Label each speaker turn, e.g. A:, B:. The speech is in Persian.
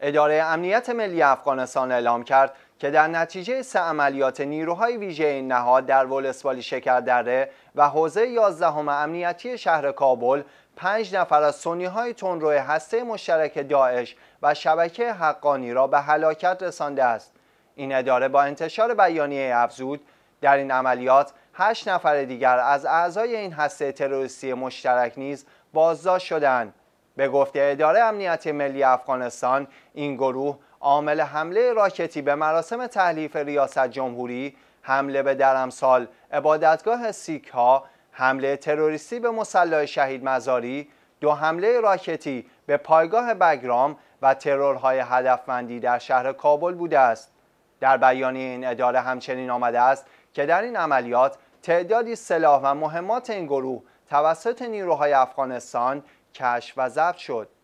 A: اداره امنیت ملی افغانستان اعلام کرد که در نتیجه سه عملیات نیروهای ویژه این نهاد در ولسوالی شکردره و حوزه یازدهم امنیتی شهر کابل پنج نفر از سنی های تندرو هسته مشترک داعش و شبکه حقانی را به هلاکت رسانده است این اداره با انتشار بیانیه افزود در این عملیات هشت نفر دیگر از اعضای این هسته تروریستی مشترک نیز بازداشت شدند به گفته اداره امنیت ملی افغانستان این گروه عامل حمله راکتی به مراسم تحلیف ریاست جمهوری حمله به درمسال عبادتگاه سیکها، حمله تروریستی به مسلح شهید مزاری دو حمله راکتی به پایگاه بگرام و ترورهای هدفمندی در شهر کابل بوده است در بیانیه این اداره همچنین آمده است که در این عملیات تعدادی سلاح و مهمات این گروه توسط نیروهای افغانستان کشف و ضبط شد